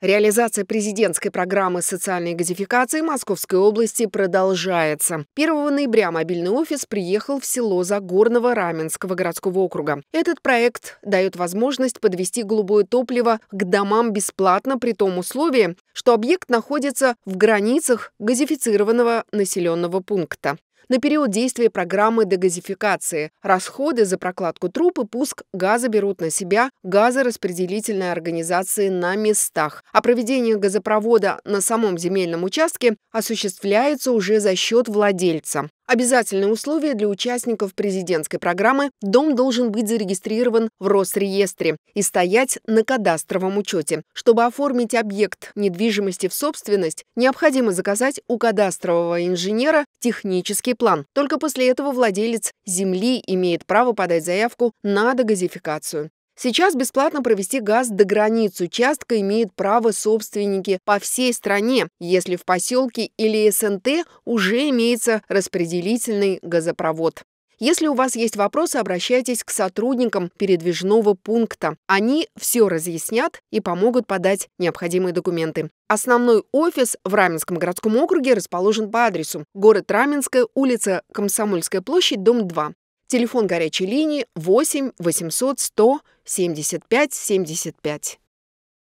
Реализация президентской программы социальной газификации Московской области продолжается. 1 ноября мобильный офис приехал в село Загорного Раменского городского округа. Этот проект дает возможность подвести голубое топливо к домам бесплатно при том условии, что объект находится в границах газифицированного населенного пункта на период действия программы дегазификации. Расходы за прокладку труб и пуск газа берут на себя газораспределительные организации на местах, а проведение газопровода на самом земельном участке осуществляется уже за счет владельца. Обязательное условие для участников президентской программы – дом должен быть зарегистрирован в Росреестре и стоять на кадастровом учете. Чтобы оформить объект недвижимости в собственность, необходимо заказать у кадастрового инженера технический план. Только после этого владелец земли имеет право подать заявку на дегазификацию. Сейчас бесплатно провести газ до границы участка имеют право собственники по всей стране, если в поселке или СНТ уже имеется распределительный газопровод. Если у вас есть вопросы, обращайтесь к сотрудникам передвижного пункта. Они все разъяснят и помогут подать необходимые документы. Основной офис в Раменском городском округе расположен по адресу город Раменская, улица Комсомольская площадь, дом 2. Телефон горячей линии 8 800 100 75 75.